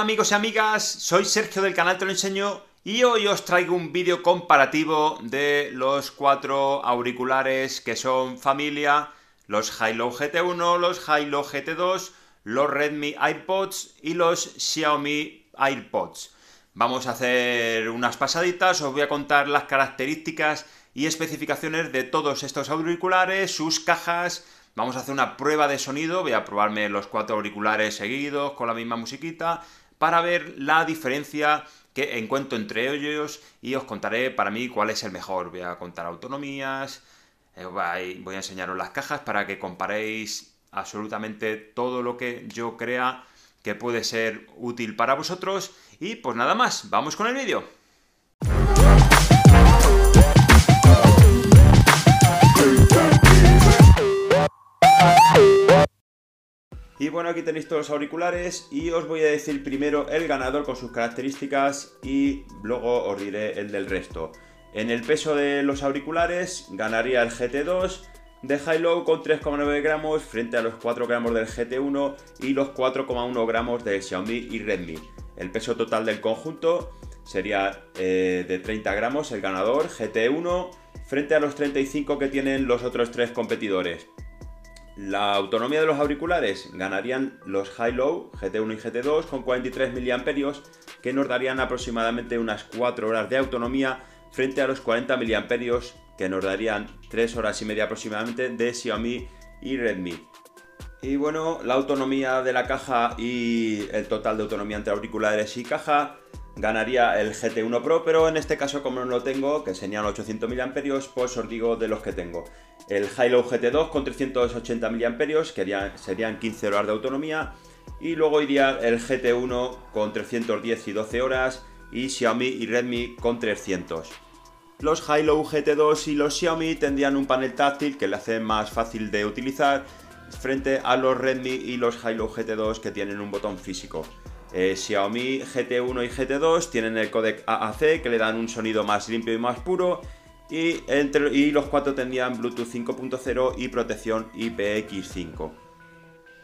Hola amigos y amigas, soy Sergio del canal Te lo enseño y hoy os traigo un vídeo comparativo de los cuatro auriculares que son familia, los Hilo GT1, los Hilo GT2, los Redmi AirPods y los Xiaomi AirPods. Vamos a hacer unas pasaditas, os voy a contar las características y especificaciones de todos estos auriculares, sus cajas, Vamos a hacer una prueba de sonido, voy a probarme los cuatro auriculares seguidos con la misma musiquita, para ver la diferencia que encuentro entre ellos y os contaré para mí cuál es el mejor. Voy a contar autonomías, eh, voy a enseñaros las cajas para que comparéis absolutamente todo lo que yo crea que puede ser útil para vosotros. Y pues nada más, vamos con el vídeo. Y bueno, aquí tenéis todos los auriculares y os voy a decir primero el ganador con sus características y luego os diré el del resto. En el peso de los auriculares ganaría el GT2 de High-Low con 3,9 gramos frente a los 4 gramos del GT1 y los 4,1 gramos de Xiaomi y Redmi. El peso total del conjunto sería eh, de 30 gramos el ganador GT1 frente a los 35 que tienen los otros tres competidores. La autonomía de los auriculares ganarían los High-Low GT1 y GT2 con 43 miliamperios que nos darían aproximadamente unas 4 horas de autonomía frente a los 40 miliamperios que nos darían 3 horas y media aproximadamente de Xiaomi y Redmi. Y bueno, la autonomía de la caja y el total de autonomía entre auriculares y caja ganaría el GT1 Pro, pero en este caso como no lo tengo, que serían 800 mAh, pues os digo de los que tengo. El Hilo GT2 con 380 mAh, que serían 15 horas de autonomía, y luego iría el GT1 con 310 y 12 horas, y Xiaomi y Redmi con 300. Los Hilo GT2 y los Xiaomi tendrían un panel táctil que le hace más fácil de utilizar frente a los Redmi y los Hilo GT2 que tienen un botón físico. Eh, Xiaomi GT1 y GT2 tienen el codec AAC que le dan un sonido más limpio y más puro. Y, entre, los cuatro tendrían Bluetooth 5.0 y protección IPX5.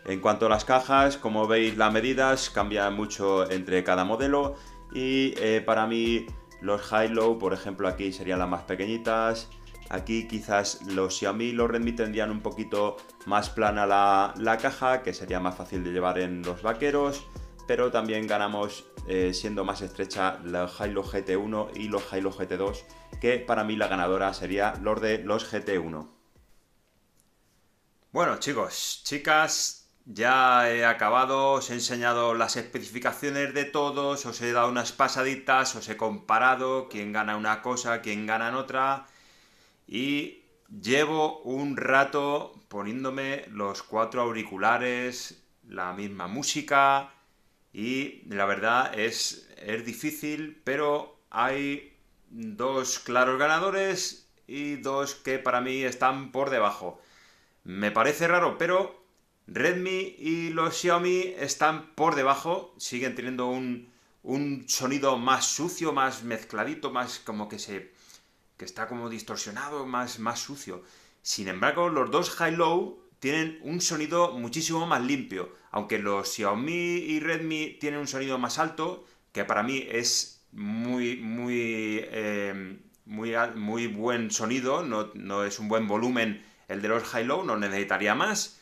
En cuanto a las cajas, como veis las medidas cambian mucho entre cada modelo y eh, para mí los high-low, por ejemplo, aquí serían las más pequeñitas. Aquí quizás los Xiaomi y los Redmi tendrían un poquito más plana la caja, que sería más fácil de llevar en los vaqueros pero también ganamos eh, siendo más estrecha los Halo GT1 y los Halo GT2, que para mí la ganadora sería los de los GT1. Bueno chicos, chicas, ya he acabado, os he enseñado las especificaciones de todos, os he dado unas pasaditas, os he comparado quién gana una cosa, quién gana en otra y llevo un rato poniéndome los cuatro auriculares, la misma música, y la verdad es, es difícil, pero hay dos claros ganadores y dos que para mí están por debajo. Me parece raro, pero Redmi y los Xiaomi están por debajo, siguen teniendo un, sonido más sucio, más mezcladito, más como que se que está como distorsionado, más, más sucio. Sin embargo, los dos high-low tienen un sonido muchísimo más limpio. Aunque los Xiaomi y Redmi tienen un sonido más alto, que para mí es muy, muy, em, muy, muy buen sonido, no, no, es un buen volumen el de los High-Low, no necesitaría más,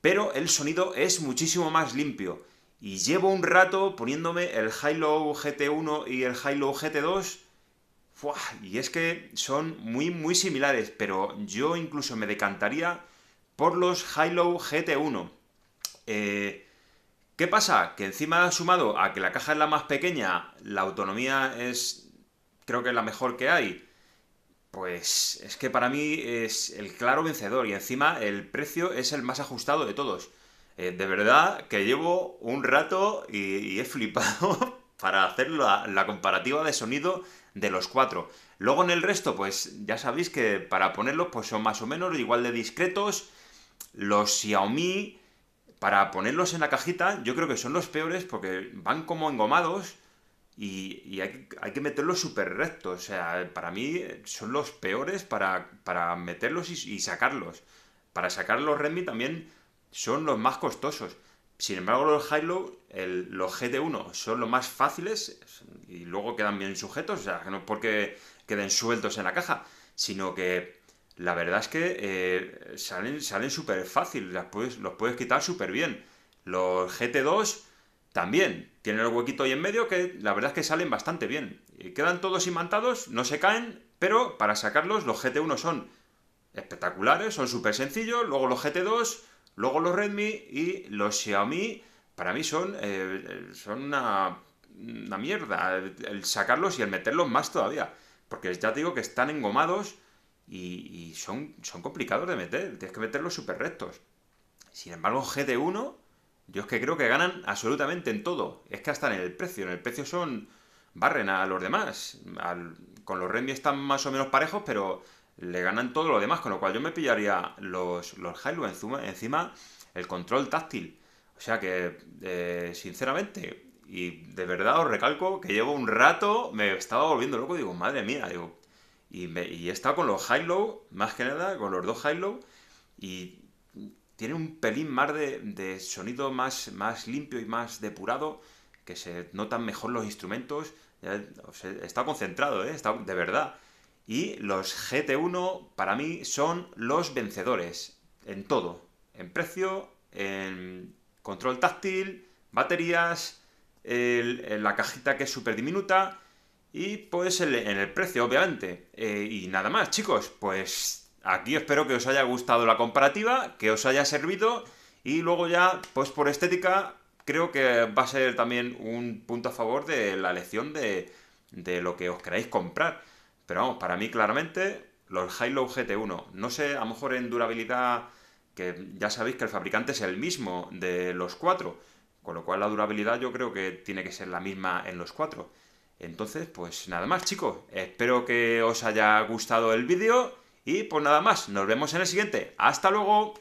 pero el sonido es muchísimo más limpio. Y llevo un rato poniéndome el High-Low GT1 y el High-Low GT2 y es que son muy, muy similares, pero yo incluso me decantaría por los Hilo GT1. Eh, ¿Qué pasa? Que encima sumado a que la caja es la más pequeña, la autonomía es creo que es la mejor que hay. Pues es que para mí es el claro vencedor y encima el precio es el más ajustado de todos. Eh, de verdad que llevo un rato y, he flipado para hacer la, la, comparativa de sonido de los cuatro. Luego en el resto, pues ya sabéis que para ponerlos pues son más o menos igual de discretos, los Xiaomi, para ponerlos en la cajita, yo creo que son los peores porque van como engomados y, hay, que meterlos súper rectos. O sea, para mí son los peores para, meterlos y, sacarlos. Para sacar los Redmi también son los más costosos. Sin embargo, los Hilo, el, los GT1 son los más fáciles y luego quedan bien sujetos, o sea, que no es porque queden sueltos en la caja, sino que la verdad es que eh, salen súper fácil, los puedes quitar súper bien. Los GT2 también tienen el huequito ahí en medio que la verdad es que salen bastante bien. Eh, quedan todos imantados, no se caen, pero para sacarlos los GT1 son espectaculares, son súper sencillos, luego los GT2, luego los Redmi y los Xiaomi para mí son, eh, son una, una mierda el sacarlos y el meterlos más todavía, porque ya te digo que están engomados y, son, son complicados de meter, tienes que meterlos súper rectos. Sin embargo, GT1, yo es que creo que ganan absolutamente en todo, es que hasta en el precio, en el precio son barren a los demás, con los Renby están más o menos parejos, pero le ganan todo lo demás, con lo cual yo me pillaría los, los encima, encima, el control táctil. O sea que, eh, sinceramente, y de verdad os recalco que llevo un rato, me estaba volviendo loco, digo, madre mía, digo, y, está con los high-low, más que nada, con los dos high-low, y tiene un pelín más de, sonido más, más limpio y más depurado, que se notan mejor los instrumentos. Está concentrado, ¿eh? de verdad. Y los GT1 para mí son los vencedores en todo. En precio, en control táctil, baterías, la cajita que es súper diminuta y pues en el precio, obviamente. Eh, y nada más, chicos, pues aquí espero que os haya gustado la comparativa, que os haya servido. Y luego ya, pues por estética, creo que va a ser también un punto a favor de la elección de, lo que os queráis comprar. Pero vamos, para mí claramente los Hilo GT1. No sé, a lo mejor en durabilidad, que ya sabéis que el fabricante es el mismo de los cuatro. Con lo cual la durabilidad yo creo que tiene que ser la misma en los cuatro. Entonces, pues nada más, chicos. Espero que os haya gustado el vídeo. Y pues nada más, nos vemos en el siguiente. ¡Hasta luego!